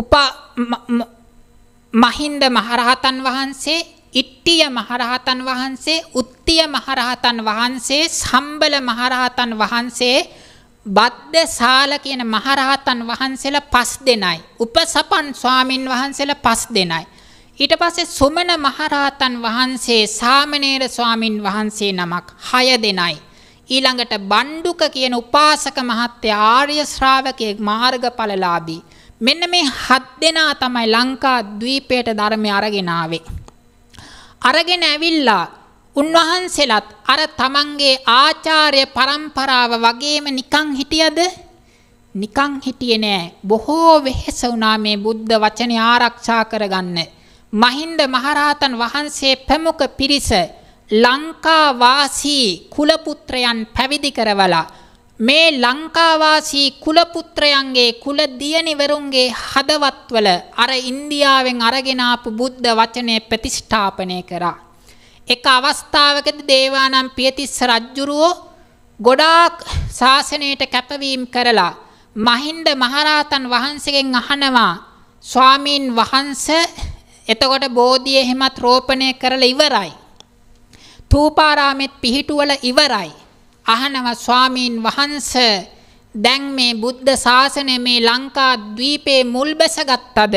A: උපා මහින්ද මහරහතන් වහන්සේ, ඉට්ටිය මහරහතන් වහන්සේ, උත්තිය මහරහතන් වහන්සේ, සම්බල මහරහතන් වහන්සේ, බද්ද සාල කියන මහරහතන් වහන්සේලා 5 දෙනයි. උපසපන් ස්වාමින් වහන්සේලා 5 දෙනයි. ඊට පස්සේ සුමන මහරහතන් වහන්සේ සාමණේර ස්වාමින් වහන්සේ නමක් 6 දෙනයි. ඊළඟට බණ්ඩුක කියන උපාසක මහත්තයා ආර්ය ශ්‍රාවකයෙක් මාර්ගඵලලාභී. මෙන්න මේ හත් දෙනා තමයි ලංකා ද්වීපයට ධර්මය අරගෙන ආවේ. අරගෙන ඇවිල්ලා උන්වහන්සේලත් අර තමන්ගේ ආචාර්ය પરම්පරාව වගේම නිකං හිටියද? නිකං හිටියේ නෑ. බොහෝ වෙහෙස වුණා මේ බුද්ධ වචනේ ආරක්ෂා කරගන්න. මහින්ද මහරහතන් වහන්සේ ප්‍රමුඛ පිරිස ලංකාවාසී කුලපුත්‍රයන් පැවිදි කරවලා මේ ලංකාවාසී කුලපුත්‍රයන්ගේ කුල දියණිවරුන්ගේ හදවත්වල අර ඉන්දියාවෙන් අරගෙන ආපු බුද්ධ වචනය ප්‍රතිෂ්ඨාපනය කරා. එක අවස්ථාවකදී දේවානම් පියතිස්ස රජුරෝ ගොඩාක් ශාසනයට කැපවීම කරලා මහින්ද මහරහතන් වහන්සේගෙන් අහනවා ස්වාමීන් වහන්සේ එතකොට බෝධිය එහෙමත් රෝපණය කරලා ඉවරයි. ථූපාරාමෙත් පිහිටුවල ඉවරයි. අහනවා ස්වාමීන් වහන්ස දැන් මේ බුද්ධ ශාසනය මේ ලංකා ද්වීපයේ මුල් බැසගත්තද?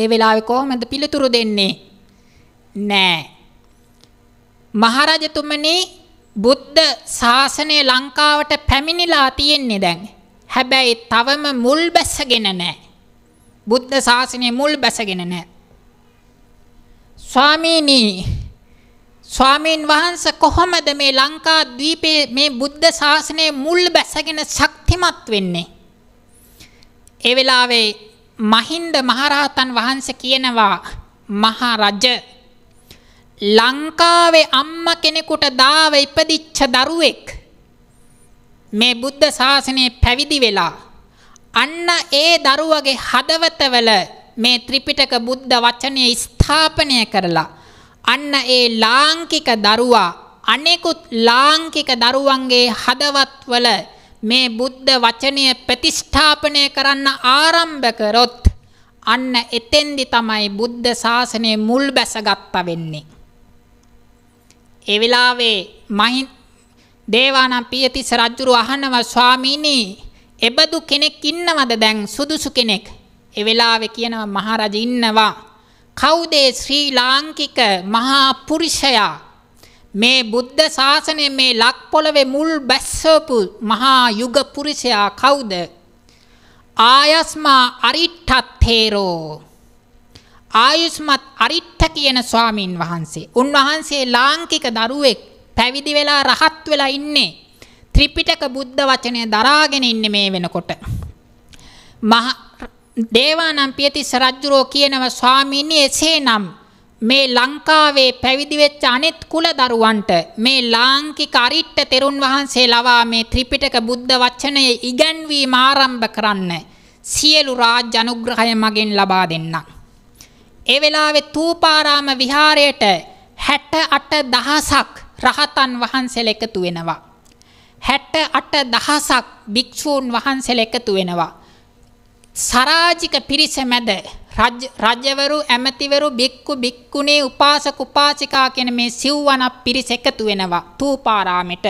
A: ඒ වෙලාවේ කොහොමද පිළිතුරු දෙන්නේ? නෑ. මහරජතුමනි බුද්ධ ශාසනය ලංකාවට පැමිණිලා තියෙන්නේ දැන්. හැබැයි තවම මුල් බැසගෙන නැහැ. බුද්ධ ශාසනය මුල් බැසගෙන නැහැ. ස්වාමීනි ස්වාමීන් වහන්ස කොහොමද මේ ලංකා ද්වීපයේ මේ බුද්ධ ශාසනය මුල් බැසගෙන ශක්තිමත් වෙන්නේ? ඒ වෙලාවේ මහින්ද මහරහතන් වහන්සේ කියනවා මහා රජ ලංකාවේ අම්මා කෙනෙකුට දාව ඉපදිච්ච දරුවෙක් මේ බුද්ධ ශාසනය පැවිදි වෙලා අන්න ඒ දරුවගේ හදවතවල මේ ත්‍රිපිටක බුද්ධ වචනය ස්ථාපනය කරලා අන්න ඒ ලාංකික දරුවා අනෙකුත් ලාංකික දරුවන්ගේ හදවත්වල මේ බුද්ධ වචනය ප්‍රතිෂ්ඨාපනය කරන්න ආරම්භ කරොත් අන්න එතෙන්දි තමයි බුද්ධ ශාසනය මුල් බැසගත්ත වෙන්නේ. ඒ වෙලාවේ මහින් දේවානම් පියතිස්ස රජුරු අහනවා ස්වාමීනි, එබඳු කෙනෙක් ඉන්නවද දැන් සුදුසු කෙනෙක්? ඒ වෙලාවේ කියනවා මහරජ ඉන්නවා. කවුද ශ්‍රී ලාංකික මහා පුරුෂයා මේ බුද්ධ ශාසනය මේ ලක් පොළවේ මුල් බැස්සපු මහා යුග පුරුෂයා කවුද ආයස්මා අරිට්ඨත් තේරෝ ආයුස්මත් අරිට්ඨ කියන ස්වාමින් වහන්සේ උන්වහන්සේ ලාංකික දරුවෙක් පැවිදි වෙලා රහත් වෙලා ඉන්නේ ත්‍රිපිටක බුද්ධ වචනය දරාගෙන ඉන්නේ මේ වෙනකොට මහා දේවානම් පියතිස්ස රජුරෝ කියනවා ස්වාමීනි එසේනම් මේ ලංකාවේ පැවිදි වෙච්ච අනෙත් කුල දරුවන්ට මේ ලාංකික අරිට්ට තෙරුන් වහන්සේ ලවා මේ ත්‍රිපිටක බුද්ධ වචනය ඉගැන්වීම ආරම්භ කරන්න සියලු රාජ්‍ය අනුග්‍රහය මගෙන් ලබා දෙන්න. ඒ වෙලාවේ තූපාරාම විහාරයට 68000ක් රහතන් වහන්සේලා එකතු වෙනවා. 68000ක් භික්ෂූන් වහන්සේලා එකතු වෙනවා. සරාජික පිරිස මැද රජවරු ඇමතිවරු බික්කු බික්කුණේ උපාසක උපාසිකා කියන මේ සිව්වනක් පිරිස එකතු වෙනවා තූපාරාමෙට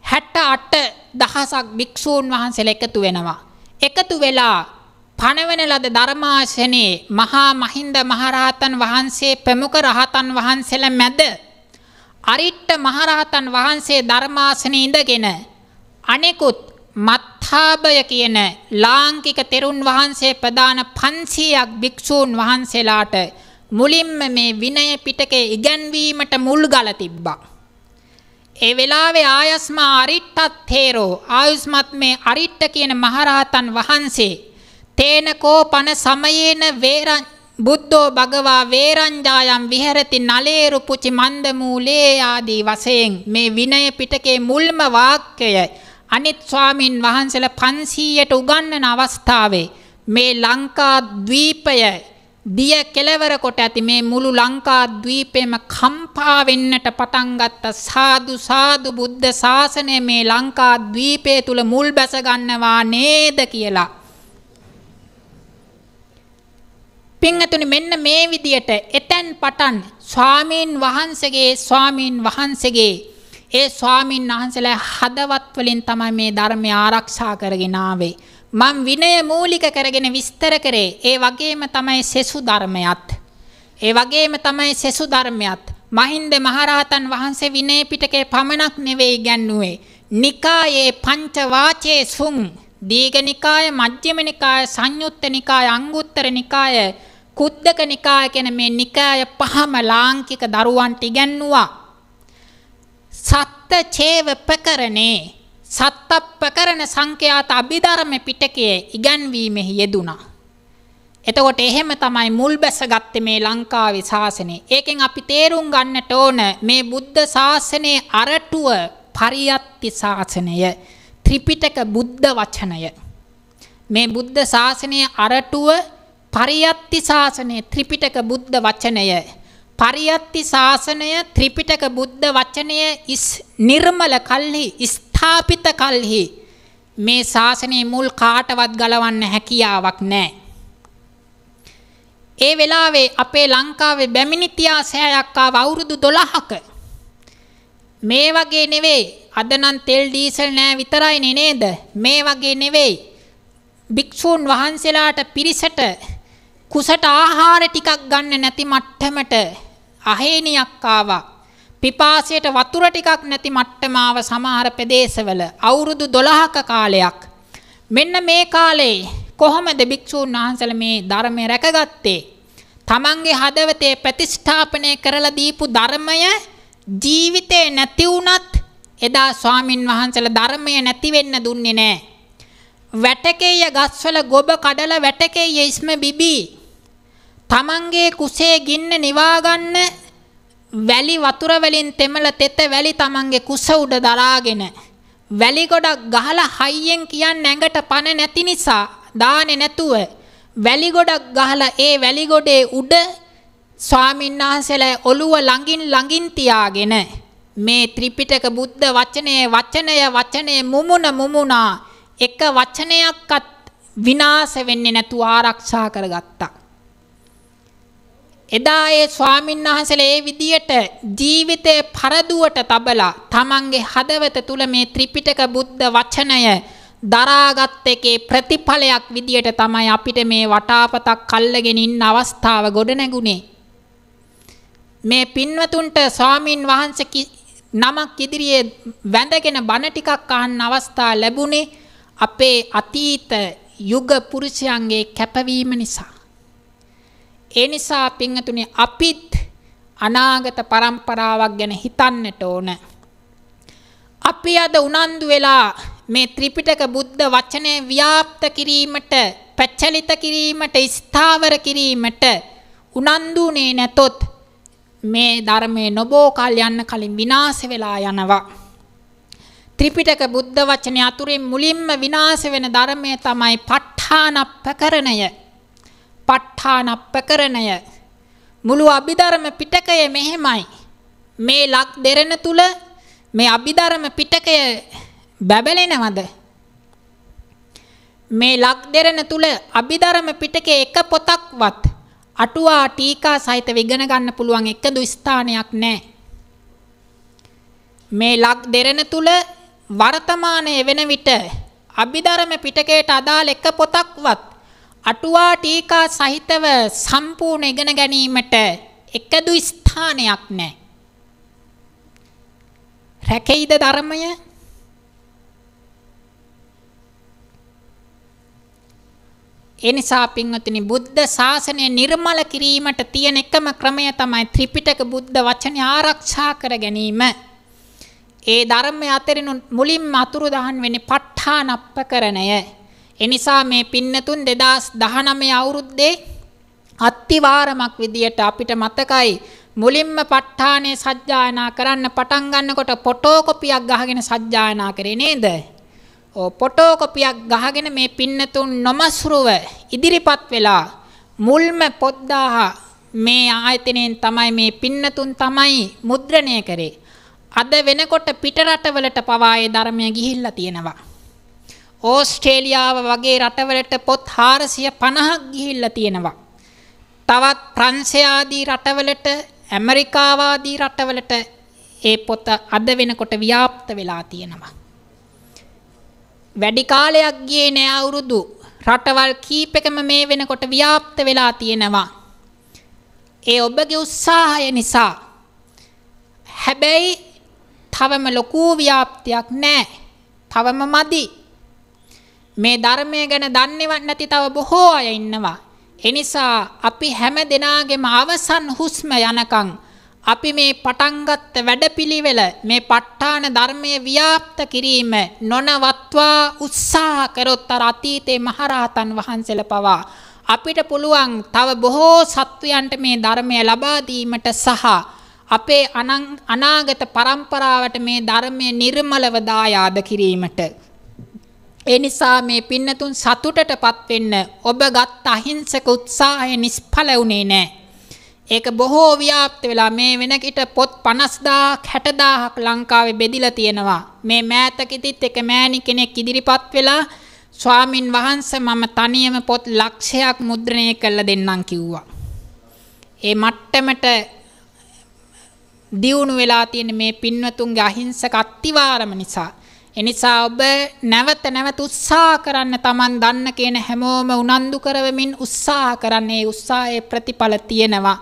A: 68 දහසක් භික්ෂූන් වහන්සේලා එකතු වෙනවා එකතු වෙලා පණවන ලද ධර්මාශනේ මහා මහින්ද මහරහතන් වහන්සේ ප්‍රමුඛ රහතන් වහන්සේලා මැද අරිට්ට මහරහතන් වහන්සේ ධර්මාසනේ ඉඳගෙන අනෙකුත් මත්තාභය කියන ලාංකික තෙරුන් වහන්සේ ප්‍රදාන 500ක් භික්ෂූන් වහන්සේලාට මුලින්ම මේ විනය පිටකේ ඉගැන්වීමට මුල් ගල තිබ්බා. ඒ වෙලාවේ ආයස්මා අරිට්ටත් තේරෝ ආයුස්මත් මේ අරිට්ට කියන මහරහතන් වහන්සේ තේනකෝ පන සමයේන වේරං බුද්ධෝ භගවා වේරංජායම් විහෙරති නලේරු පුචි මන්දමූලේ ආදී වශයෙන් මේ විනය පිටකේ මුල්ම වාක්‍යය අනිත් ස්වාමින් වහන්සේලා 500ට උගන්වන අවස්ථාවේ මේ ලංකා ද්වීපය දිය කෙලවර කොට ඇති මේ මුළු ලංකා ද්වීපෙම කම්පා වෙන්නට පටන් ගත්ත සාදු සාදු බුද්ධ ශාසනය මේ ලංකා ද්වීපය තුල මුල් බැස ගන්නවා නේද කියලා පිංහතුනි මෙන්න මේ විදියට එතැන් පටන් ස්වාමීන් වහන්සගේ ස්වාමීන් වහන්සගේ ඒ ස්වාමින් වහන්සේලා හදවත් වලින් තමයි මේ ධර්මය ආරක්ෂා කරගෙන ආවේ. මම විනය මූලික කරගෙන විස්තර කරේ. ඒ වගේම තමයි සෙසු ධර්මයත්. ඒ වගේම තමයි සෙසු ධර්මයත්. මහින්ද මහරහතන් වහන්සේ විනය පිටකේ පමණක් නෙවෙයි ඉගැන්වුවේ. නිකායේ පංච වාචයේ සුම් දීඝනිකාය මජ්ක්‍ධිම නිකාය සංයුත්ත නිකාය අංගුත්තර නිකාය කුද්දක නිකාය කියන මේ නිකාය පහම ලාංකික දරුවන්ට ඉගැන්වුවා සත්ත චේව ප්‍රකරණේ සත්තප්පකරණ සංඛ්‍යාත අභිධර්ම පිටකයේ ඉගැන්වීමෙහි යෙදුණා. එතකොට එහෙම තමයි මුල් බැසගත්තේ මේ ලංකාවේ ශාසනය. ඒකෙන් අපි තේරුම් ගන්නට ඕන මේ බුද්ධ ශාසනයේ අරටුව පරියත්ති ශාසනය, ත්‍රිපිටක බුද්ධ වචනය. මේ බුද්ධ ශාසනයේ අරටුව පරියත්ති ශාසනය, ත්‍රිපිටක බුද්ධ වචනය. පරියත්ති ශාසනය ත්‍රිපිටක බුද්ධ වචනය නිර්මල කල්හි ස්ථාපිත කල්හි මේ ශාසනයේ මුල් කාටවත් ගලවන්න හැකියාවක් නැහැ. ඒ වෙලාවේ අපේ ලංකාවේ බැමිණිතියා සෑයක් ආව අවුරුදු 12ක. මේ වගේ නෙවෙයි. අද නම් තෙල් ඩීසල් නෑ විතරයිනේ නේද? මේ වගේ නෙවෙයි. භික්ෂූන් වහන්සේලාට පිරිසට කුසට ආහාර ටිකක් ගන්න නැති මට්ටමට අහේනියක් ආවා. පිපාසයට වතුර ටිකක් නැති මට්ටමාව සමහර ප්‍රදේශවල අවුරුදු 12ක කාලයක් මෙන්න මේ කාලේ කොහොමද භික්ෂූන් වහන්සේලා මේ ධර්මය රැකගත්තේ තමන්ගේ හදවතේ ප්‍රතිෂ්ඨාපනය කරලා දීපු ධර්මය ජීවිතේ නැති වුණත් එදා ස්වාමින් වහන්සේලා ධර්මය නැති වෙන්න දුන්නේ නැහැ වැටකේය ගස්වල ගොබ කඩලා වැටකේය ඉස්ම බිබී තමන්ගේ කුසේ ගින්න නිවාගන්න වැලි වතුර වලින් තෙමල තෙත වැලි තමන්ගේ කුස උඩ දරාගෙන වැලි ගොඩක් ගහලා හයියෙන් කියන්නේ ඇඟට පණ නැති නිසා දාන්නේ නැතුව වැලි ගොඩක් ගහලා ඒ වැලි ගොඩේ උඩ ස්වාමීන් වහන්සේලා ඔළුව ළඟින් ළඟින් තියාගෙන මේ ත්‍රිපිටක බුද්ධ වචනේ වචනය වචනේ මුමුණ මුමුණා එක වචනයක්වත් විනාශ වෙන්නේ නැතුව ආරක්ෂා කරගත්තා එදා ඒ ස්වාමීන් වහන්සේලා ඒ විදියට ජීවිතේ පරදුවට තබලා තමන්ගේ හදවත තුල මේ ත්‍රිපිටක බුද්ධ වචනය දරාගත් එකේ ප්‍රතිඵලයක් විදියට තමයි අපිට මේ වටාපතක් අල්ලගෙන ඉන්න අවස්ථාව ගොඩනැගුණේ. මේ පින්වතුන්ට ස්වාමින් වහන්සේ නමක් ඉදිරියේ වැඳගෙන බණ ටිකක් අහන්න අවස්ථාව ලැබුණේ අපේ අතීත යුග පුරුෂයන්ගේ කැපවීම නිසා. ඒ නිසා පිංහතුනි අපිත් අනාගත පරම්පරාවක් ගැන හිතන්නට ඕන. අපි අද උනන්දු වෙලා මේ ත්‍රිපිටක බුද්ධ වචනය ව්‍යාප්ත කිරීමට පැච්චලිත කිරීමට ස්ථාවර කිරීමට උනන්දුනේ නැතොත් මේ ධර්මය නොබෝ කල් යන්න කලින් විනාස වෙලා යනවා. ත්‍රිපිටක බුද්ධ වචනය අතුරින් මුලින්ම විනාස වෙන ධර්මය තමයි පට්ඨානප්පකරණය. ප ဋ ්ඨානප්පකරණය මුළු අභිධර්ම පිටකය මෙහෙමයි මේ ලක් දෙරණ තුල මේ අභිධර්ම පිටකය බැබලෙනවද මේ ලක් දෙරණ තුල අභිධර්ම පිටකේ එක පොතක්වත් අටුවා ටීකා සහිතව ඉගෙන ගන්න පුළුවන් එකදු ස්ථානයක් නැහැ මේ ලක් දෙරණ තුල වර්තමානයේ වෙන විට අභිධර්ම පිටකයට අදාළ එක පොතක්වත් අටුවා ටීකා සහිතව සම්පූර්ණ ඉගෙන ගැනීමට එකදු ස්ථානයක් නැහැ. රැකෙයිද ධර්මය? ඒ නිසා පින්වතුනි බුද්ධ ශාසනය නිර්මල කිරීමට තියෙන එකම ක්‍රමය තමයි ත්‍රිපිටක බුද්ධ වචනය ආරක්ෂා කර ගැනීම. ඒ ධර්මය අතරින් මුලින්ම අතුරුදහන් වෙන්නේ ප ဋ ාණප්පකරණය. එනිසා මේ පින්නතුන් 2019 අවුරුද්දේ අත්තිවාරමක් විදියට අපිට මතකයි මුලින්ම ප ဋ ාණේ සජ්ජායනා කරන්න පටන් ගන්නකොට ෆොටෝකොපියක් ගහගෙන සජ්ජායනා කරේ නේද? ඕ ෆොටෝකොපියක් ගහගෙන මේ පින්නතුන් නොමස්රුව ඉදිරිපත් වෙලා මුල්ම පොද්දාහ මේ ආයතනයෙන් තමයි මේ පින්නතුන් තමයි මුද්‍රණය කරේ. අද වෙනකොට පිටරටවලට පවා ඒ ධර්මය ගිහිල්ලා තියෙනවා. ඕස්ට්‍රේලියාව වගේ රටවලට පොත් 450ක් ගිහිල්ලා තියෙනවා. තවත් ප්‍රංශය ආදී රටවලට ඇමරිකාව ආදී රටවලට ඒ පොත අද වෙනකොට ව්‍යාප්ත වෙලා තියෙනවා. වැඩි කාලයක් ගියේ නෑ අවුරුදු රටවල් කීපෙකම මේ වෙනකොට ව්‍යාප්ත වෙලා තියෙනවා. ඒ ඔබගේ උත්සාහය නිසා හැබැයි තවම ලොකු ව්‍යාප්තියක් නෑ. තවම මදි. මේ ධර්මය ගැන දන්නේවත් නැති තව බොහෝ අය ඉන්නවා. එනිසා අපි හැම දෙනාගේම අවසන් හුස්ම යනකම් අපි මේ පටන්ගත්ත වැඩපිළිවෙල මේ ප ဋ ාණ ධර්මයේ ව්‍යාප්ත කිරීම නොනවත්වා උත්සාහ කරොත් අර අතීතේ මහරහතන් වහන්සේලා පවා අපිට පුළුවන් තව බොහෝ සත්වයන්ට මේ ධර්මය ලබා දීමට සහ අපේ අනාගත පරම්පරාවට මේ ධර්මය නිර්මලව දායාද කිරීමට ඒ නිසා මේ පින්නතුන් සතුටටපත් වෙන්න ඔබ ගත් අහිංසක උත්සාහය නිෂ්ඵල වුණේ නැහැ. ඒක බොහෝ ව්‍යාප්ත වෙලා මේ වෙනකිට පොත් 50000ක් 60000ක් ලංකාවේ බෙදිලා තියෙනවා. මේ මෑතකෙදිත් එක මෑණි කෙනෙක් ඉදිරිපත් වෙලා ස්වාමින් වහන්සේ මම තනියම පොත් ලක්ෂයක් මුද්‍රණය කරලා දෙන්නම් කිව්වා. ඒ මට්ටමට දියුණු වෙලා තියෙන මේ පින්වතුන්ගේ අහිංසක අත්තිවාරම නිසා එනිසා ඔබ නැවත නැවත උත්සාහ කරන්න Taman දන්න කියන හැමෝම උනන්දු කරවමින් උත්සාහ කරන්නේ උත්සාහයේ ප්‍රතිඵල තියෙනවා.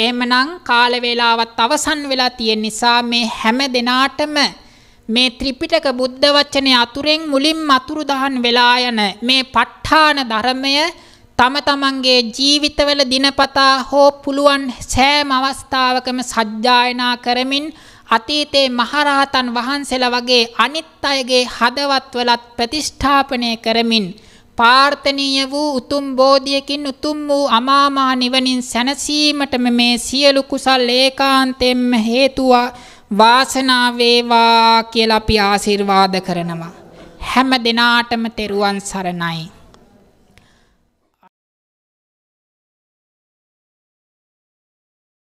A: එහෙමනම් කාල වේලාවත් අවසන් වෙලා තියෙන නිසා මේ හැම දිනාටම මේ ත්‍රිපිටක බුද්ධ වචනේ අතුරෙන් මුලින්ම අතුරු දහන් වෙලා යන මේ ප ဋ ාණ ධර්මය තම තමන්ගේ ජීවිතවල දිනපතා හෝ පුළුවන් සෑම අවස්ථාවකම සජ්ජායනා කරමින් අතීතේ මහරහතන් වහන්සේලා වගේ අනිත් අයගේ හදවත්වලත් ප්‍රතිෂ්ඨාපනය කරමින් පාර්ථනීය වූ උතුම් බෝධියකින් උතුම් වූ අමාමා නිවනින් සැනසීමටම මේ සියලු කුසල් ඒකාන්තයෙන්ම හේතුව වාසනාව වේවා කියලා අපි ආශිර්වාද කරනවා හැම දිනාටම තෙරුවන් සරණයි